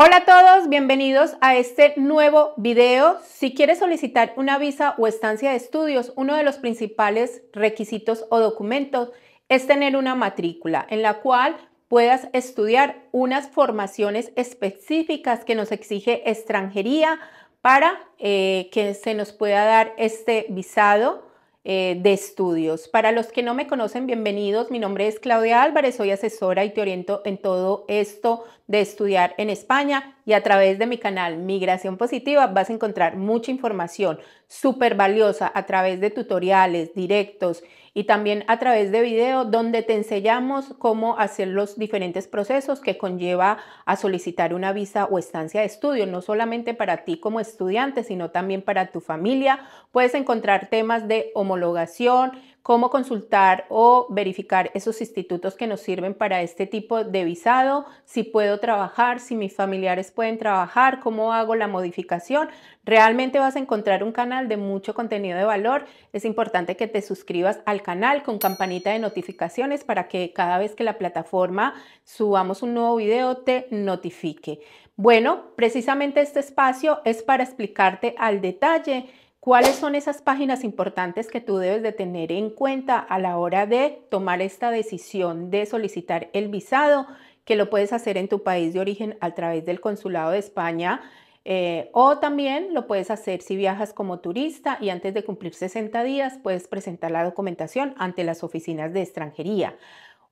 Hola a todos, bienvenidos a este nuevo video. Si quieres solicitar una visa o estancia de estudios, uno de los principales requisitos o documentos es tener una matrícula en la cual puedas estudiar unas formaciones específicas que nos exige extranjería para eh, que se nos pueda dar este visado eh, de estudios. Para los que no me conocen, bienvenidos. Mi nombre es Claudia Álvarez, soy asesora y te oriento en todo esto de estudiar en España y a través de mi canal Migración Positiva vas a encontrar mucha información súper valiosa a través de tutoriales, directos y también a través de video donde te enseñamos cómo hacer los diferentes procesos que conlleva a solicitar una visa o estancia de estudio, no solamente para ti como estudiante, sino también para tu familia. Puedes encontrar temas de homologación, cómo consultar o verificar esos institutos que nos sirven para este tipo de visado, si puedo trabajar, si mis familiares pueden trabajar, cómo hago la modificación. Realmente vas a encontrar un canal de mucho contenido de valor. Es importante que te suscribas al canal con campanita de notificaciones para que cada vez que la plataforma subamos un nuevo video te notifique. Bueno, precisamente este espacio es para explicarte al detalle ¿Cuáles son esas páginas importantes que tú debes de tener en cuenta a la hora de tomar esta decisión de solicitar el visado? Que lo puedes hacer en tu país de origen a través del Consulado de España eh, o también lo puedes hacer si viajas como turista y antes de cumplir 60 días puedes presentar la documentación ante las oficinas de extranjería.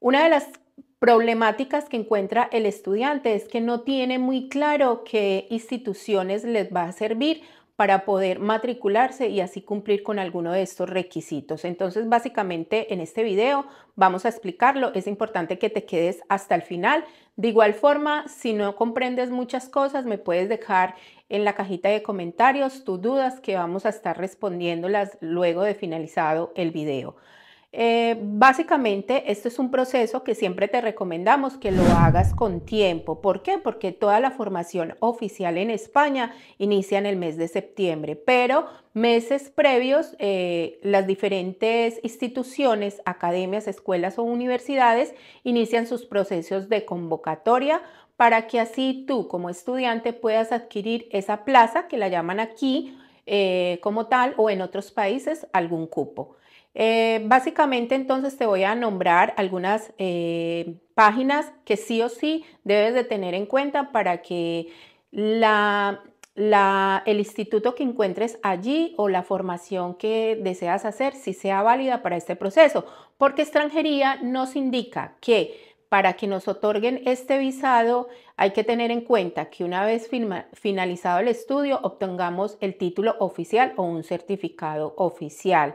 Una de las problemáticas que encuentra el estudiante es que no tiene muy claro qué instituciones les va a servir para poder matricularse y así cumplir con alguno de estos requisitos. Entonces, básicamente en este video vamos a explicarlo. Es importante que te quedes hasta el final. De igual forma, si no comprendes muchas cosas, me puedes dejar en la cajita de comentarios tus dudas que vamos a estar respondiéndolas luego de finalizado el video. Eh, básicamente, esto es un proceso que siempre te recomendamos que lo hagas con tiempo. ¿Por qué? Porque toda la formación oficial en España inicia en el mes de septiembre, pero meses previos eh, las diferentes instituciones, academias, escuelas o universidades inician sus procesos de convocatoria para que así tú como estudiante puedas adquirir esa plaza que la llaman aquí eh, como tal o en otros países algún cupo. Eh, básicamente entonces te voy a nombrar algunas eh, páginas que sí o sí debes de tener en cuenta para que el instituto que encuentres allí o la formación que deseas hacer sí sea válida para este proceso, porque extranjería nos indica que para que nos otorguen este visado hay que tener en cuenta que una vez finalizado el estudio obtengamos el título oficial o un certificado oficial.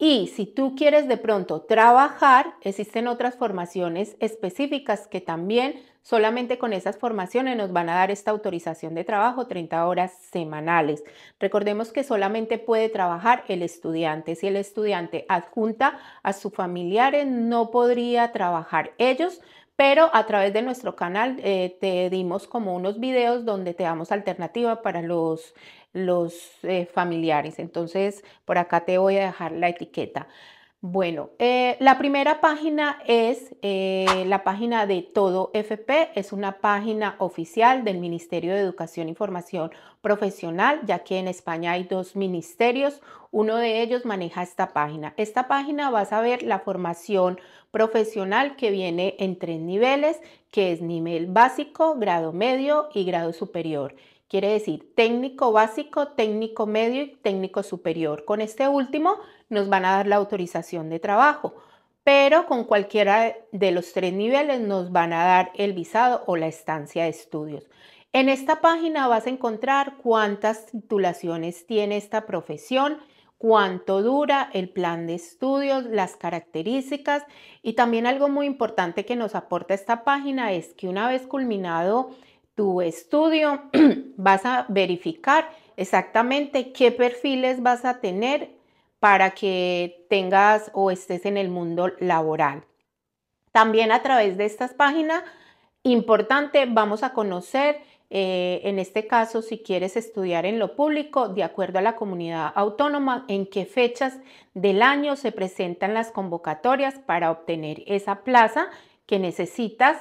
Y si tú quieres de pronto trabajar, existen otras formaciones específicas que también solamente con esas formaciones nos van a dar esta autorización de trabajo 30 horas semanales. Recordemos que solamente puede trabajar el estudiante. Si el estudiante adjunta a sus familiares, no podría trabajar ellos, pero a través de nuestro canal eh, te dimos como unos videos donde te damos alternativa para los los eh, familiares. Entonces, por acá te voy a dejar la etiqueta. Bueno, eh, la primera página es eh, la página de Todo FP, es una página oficial del Ministerio de Educación y Formación Profesional, ya que en España hay dos ministerios, uno de ellos maneja esta página. Esta página vas a ver la formación profesional que viene en tres niveles, que es nivel básico, grado medio y grado superior. Quiere decir técnico básico, técnico medio y técnico superior. Con este último nos van a dar la autorización de trabajo, pero con cualquiera de los tres niveles nos van a dar el visado o la estancia de estudios. En esta página vas a encontrar cuántas titulaciones tiene esta profesión, cuánto dura el plan de estudios, las características y también algo muy importante que nos aporta esta página es que una vez culminado tu estudio, vas a verificar exactamente qué perfiles vas a tener para que tengas o estés en el mundo laboral. También a través de estas páginas, importante, vamos a conocer, eh, en este caso, si quieres estudiar en lo público, de acuerdo a la comunidad autónoma, en qué fechas del año se presentan las convocatorias para obtener esa plaza que necesitas.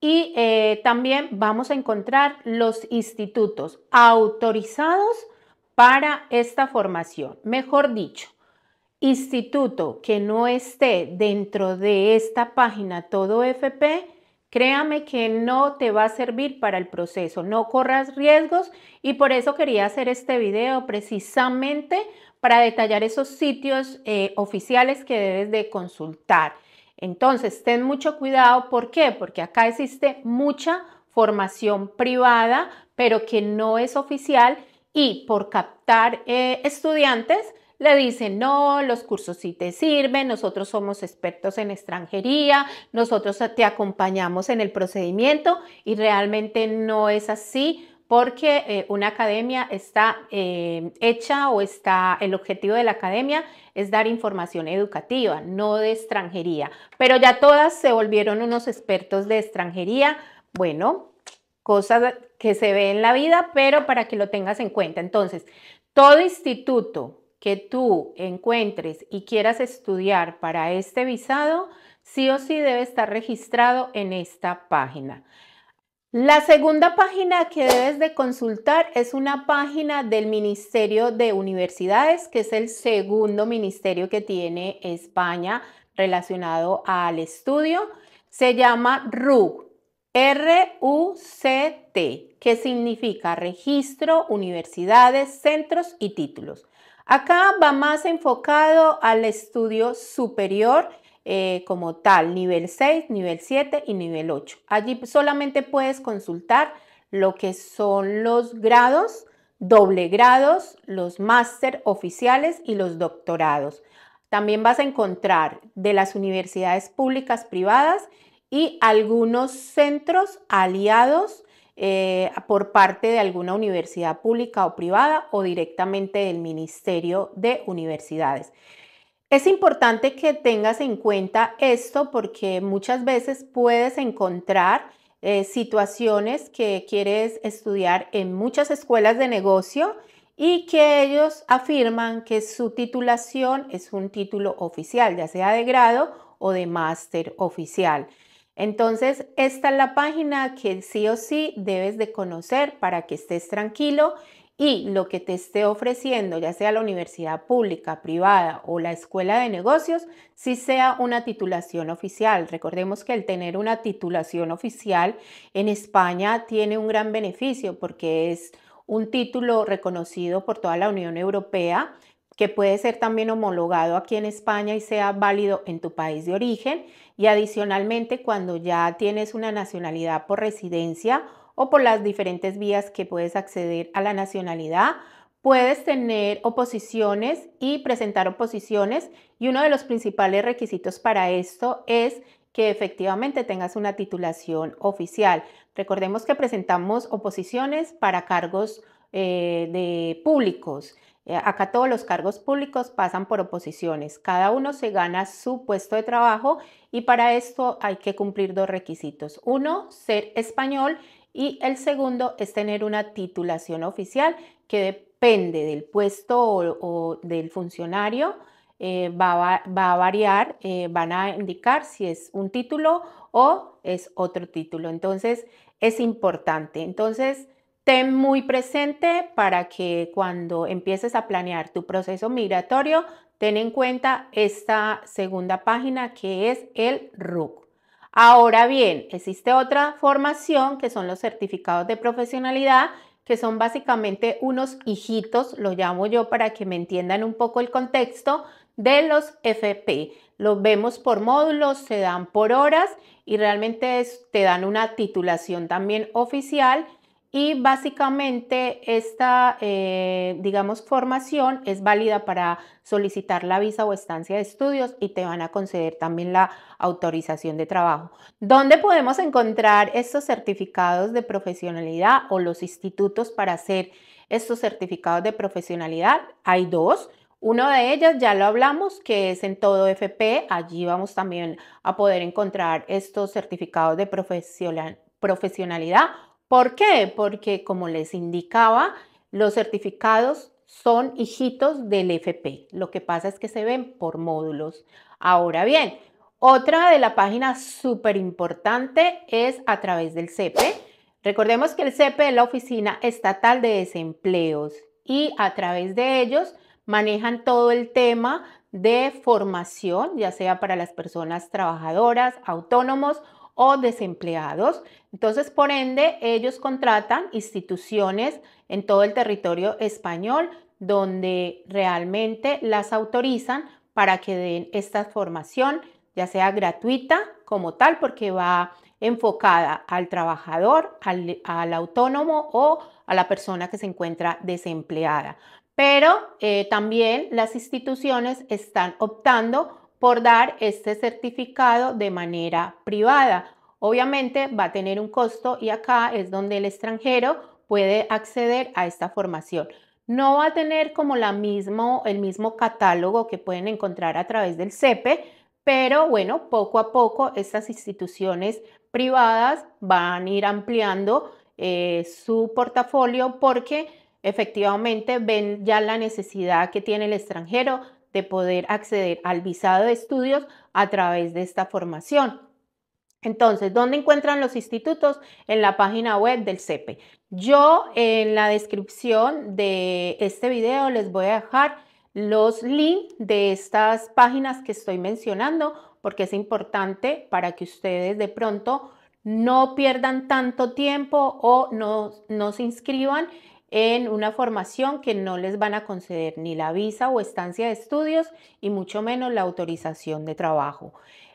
Y eh, también vamos a encontrar los institutos autorizados para esta formación. Mejor dicho, instituto que no esté dentro de esta página todo FP, créame que no te va a servir para el proceso, no corras riesgos y por eso quería hacer este video precisamente para detallar esos sitios eh, oficiales que debes de consultar. Entonces, ten mucho cuidado, ¿por qué? Porque acá existe mucha formación privada, pero que no es oficial y por captar eh, estudiantes le dicen, no, los cursos sí te sirven, nosotros somos expertos en extranjería, nosotros te acompañamos en el procedimiento y realmente no es así porque eh, una academia está eh, hecha o está, el objetivo de la academia es dar información educativa, no de extranjería. Pero ya todas se volvieron unos expertos de extranjería. Bueno, cosas que se ve en la vida, pero para que lo tengas en cuenta. Entonces, todo instituto que tú encuentres y quieras estudiar para este visado, sí o sí debe estar registrado en esta página. La segunda página que debes de consultar es una página del Ministerio de Universidades, que es el segundo ministerio que tiene España relacionado al estudio. Se llama RUCT, r que significa Registro, Universidades, Centros y Títulos. Acá va más enfocado al estudio superior eh, como tal, nivel 6, nivel 7 y nivel 8. Allí solamente puedes consultar lo que son los grados, doble grados, los máster oficiales y los doctorados. También vas a encontrar de las universidades públicas privadas y algunos centros aliados eh, por parte de alguna universidad pública o privada o directamente del Ministerio de Universidades. Es importante que tengas en cuenta esto porque muchas veces puedes encontrar eh, situaciones que quieres estudiar en muchas escuelas de negocio y que ellos afirman que su titulación es un título oficial, ya sea de grado o de máster oficial. Entonces, esta es la página que sí o sí debes de conocer para que estés tranquilo y lo que te esté ofreciendo, ya sea la universidad pública, privada o la escuela de negocios, si sea una titulación oficial. Recordemos que el tener una titulación oficial en España tiene un gran beneficio porque es un título reconocido por toda la Unión Europea que puede ser también homologado aquí en España y sea válido en tu país de origen. Y adicionalmente, cuando ya tienes una nacionalidad por residencia, o por las diferentes vías que puedes acceder a la nacionalidad. Puedes tener oposiciones y presentar oposiciones y uno de los principales requisitos para esto es que efectivamente tengas una titulación oficial. Recordemos que presentamos oposiciones para cargos eh, de públicos. Eh, acá todos los cargos públicos pasan por oposiciones. Cada uno se gana su puesto de trabajo y para esto hay que cumplir dos requisitos. Uno, ser español y el segundo es tener una titulación oficial que depende del puesto o, del funcionario, eh, va, a variar, eh, van a indicar si es un título o es otro título. Entonces, es importante. Entonces, ten muy presente para que cuando empieces a planear tu proceso migratorio, ten en cuenta esta segunda página que es el RUC. Ahora bien, existe otra formación que son los certificados de profesionalidad, que son básicamente unos hijitos, lo llamo yo para que me entiendan un poco el contexto, de los FP. Los vemos por módulos, se dan por horas y realmente te dan una titulación también oficial y básicamente esta, eh, digamos, formación es válida para solicitar la visa o estancia de estudios y te van a conceder también la autorización de trabajo. ¿Dónde podemos encontrar estos certificados de profesionalidad o los institutos para hacer estos certificados de profesionalidad? Hay dos. Uno de ellas ya lo hablamos, que es en todo FP. Allí vamos también a poder encontrar estos certificados de profesionalidad ¿Por qué? Porque como les indicaba, los certificados son hijitos del FP. Lo que pasa es que se ven por módulos. Ahora bien, otra de la página súper importante es a través del CEPE. Recordemos que el CEPE es la Oficina Estatal de Desempleos y a través de ellos manejan todo el tema de formación, ya sea para las personas trabajadoras, autónomos o desempleados. Entonces, por ende, ellos contratan instituciones en todo el territorio español donde realmente las autorizan para que den esta formación, ya sea gratuita como tal, porque va enfocada al trabajador, al, autónomo o a la persona que se encuentra desempleada. Pero eh, también las instituciones están optando por dar este certificado de manera privada. Obviamente va a tener un costo y acá es donde el extranjero puede acceder a esta formación. No va a tener como la mismo, el mismo catálogo que pueden encontrar a través del CEPE, e, pero bueno, poco a poco estas instituciones privadas van a ir ampliando eh, su portafolio porque efectivamente ven ya la necesidad que tiene el extranjero de poder acceder al visado de estudios a través de esta formación. Entonces, ¿dónde encuentran los institutos? En la página web del CEPE. Yo en la descripción de este video les voy a dejar los links de estas páginas que estoy mencionando porque es importante para que ustedes de pronto no pierdan tanto tiempo o no, no se inscriban en una formación que no les van a conceder ni la visa o estancia de estudios y mucho menos la autorización de trabajo.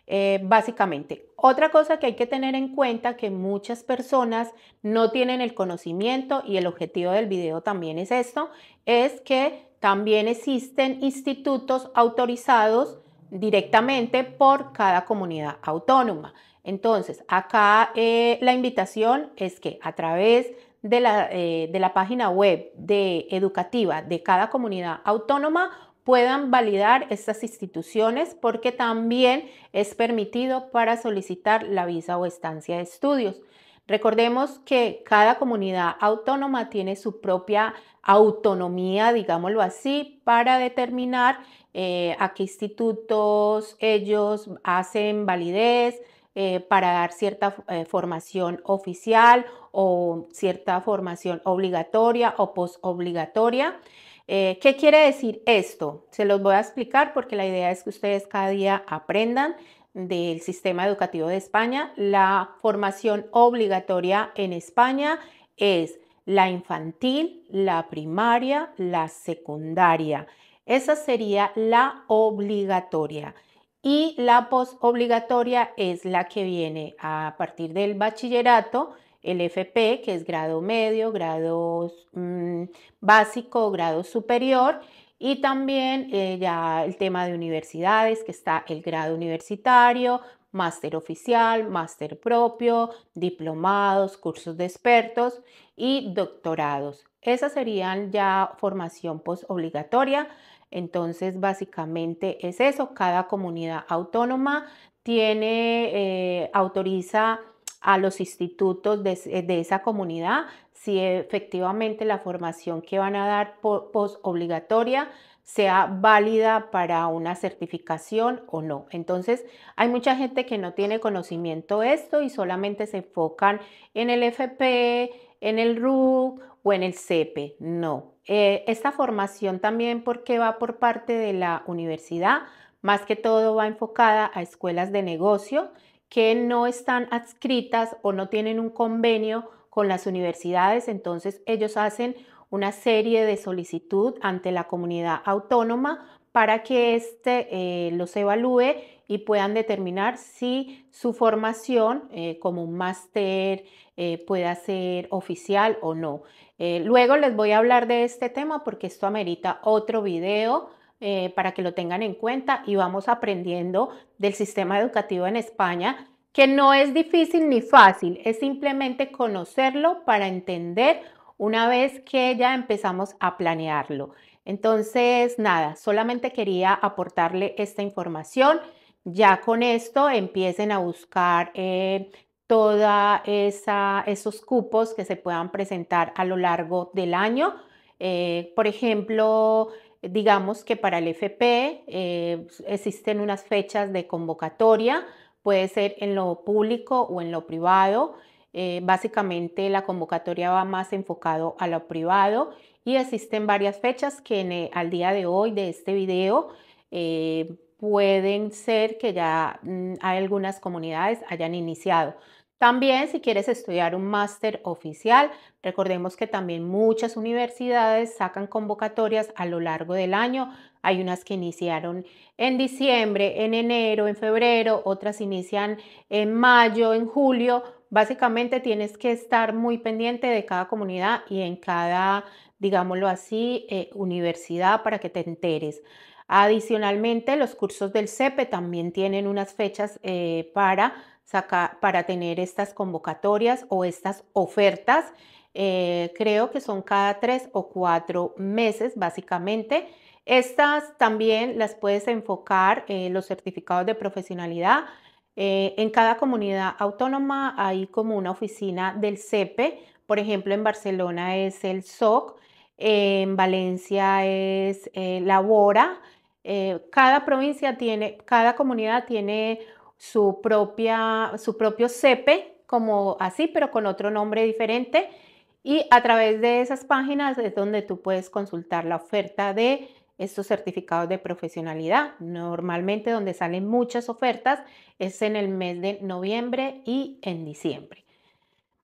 Eh, básicamente, otra cosa que hay que tener en cuenta que muchas personas no tienen el conocimiento y el objetivo del video también es esto, es que también existen institutos autorizados directamente por cada comunidad autónoma. Entonces, acá eh, la invitación es que a través eh, de la, página web de educativa de cada comunidad autónoma puedan validar estas instituciones porque también es permitido para solicitar la visa o estancia de estudios. Recordemos que cada comunidad autónoma tiene su propia autonomía, digámoslo así, para determinar eh, a qué institutos ellos hacen validez, eh, para dar cierta eh, formación oficial o cierta formación obligatoria o posobligatoria. obligatoria. Eh, ¿Qué quiere decir esto? Se los voy a explicar porque la idea es que ustedes cada día aprendan del sistema educativo de España. La formación obligatoria en España es la infantil, la primaria, la secundaria. Esa sería la obligatoria y la posobligatoria es la que viene a partir del bachillerato, el FP, que es grado medio, grado mm, básico, grado superior, y también eh, ya el tema de universidades, que está el grado universitario, máster oficial, máster propio, diplomados, cursos de expertos y doctorados. Esas serían ya formación posobligatoria. obligatoria entonces, básicamente es eso, cada comunidad autónoma tiene, eh, autoriza a los institutos de, esa comunidad si efectivamente la formación que van a dar post obligatoria sea válida para una certificación o no. Entonces, hay mucha gente que no tiene conocimiento de esto y solamente se enfocan en el FP, en el RUC o en el CEPE. No, eh, esta formación también porque va por parte de la universidad, más que todo va enfocada a escuelas de negocio que no están adscritas o no tienen un convenio con las universidades, entonces ellos hacen una serie de solicitud ante la comunidad autónoma para que éste eh, los evalúe y puedan determinar si su formación eh, como un máster puede eh, pueda ser oficial o no. Eh, luego les voy a hablar de este tema porque esto amerita otro video para que lo tengan en cuenta y vamos aprendiendo del sistema educativo en España que no es difícil ni fácil, es simplemente conocerlo para entender una vez que ya empezamos a planearlo. Entonces, nada, solamente quería aportarle esta información. Ya con esto empiecen a buscar eh, toda todos esos cupos que se puedan presentar a lo largo del año. Eh, por ejemplo, digamos que para el FP eh, existen unas fechas de convocatoria, puede ser en lo público o en lo privado. básicamente la convocatoria va más enfocado a lo privado y existen varias fechas que al día de hoy de este video pueden ser que ya mm, hay algunas comunidades hayan iniciado. También si quieres estudiar un máster oficial, recordemos que también muchas universidades sacan convocatorias a lo largo del año. Hay unas que iniciaron en diciembre, en enero, en febrero, otras inician en mayo, en julio. Básicamente tienes que estar muy pendiente de cada comunidad y en cada, digámoslo así, eh, universidad para que te enteres. Adicionalmente, los cursos del CEPE e también tienen unas fechas eh, para, para tener estas convocatorias o estas ofertas. Eh, creo que son cada tres o cuatro meses, básicamente. Estas también las puedes enfocar, eh, los certificados de profesionalidad. Eh, en cada comunidad autónoma hay como una oficina del CEPE. E. Por ejemplo, en Barcelona es el SOC, en Valencia es eh, Labora, eh, cada provincia tiene, cada comunidad tiene su, propia, su propio CEPE, como así, pero con otro nombre diferente. Y a través de esas páginas es donde tú puedes consultar la oferta de estos certificados de profesionalidad. Normalmente donde salen muchas ofertas es en el mes de noviembre y en diciembre.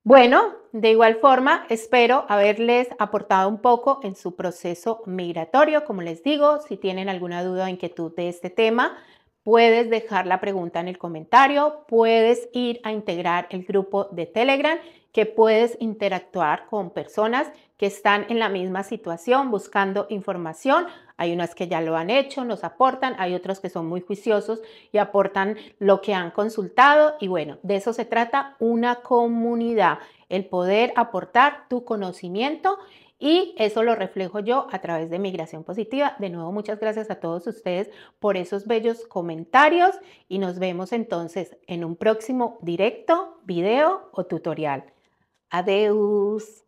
Bueno, de igual forma, espero haberles aportado un poco en su proceso migratorio. Como les digo, si tienen alguna duda o inquietud de este tema, puedes dejar la pregunta en el comentario, puedes ir a integrar el grupo de Telegram que puedes interactuar con personas que están en la misma situación buscando información. Hay unas que ya lo han hecho, nos aportan, hay otros que son muy juiciosos y aportan lo que han consultado. Y bueno, de eso se trata una comunidad, el poder aportar tu conocimiento y eso lo reflejo yo a través de Migración Positiva. De nuevo, muchas gracias a todos ustedes por esos bellos comentarios y nos vemos entonces en un próximo directo, video o tutorial. Adeus!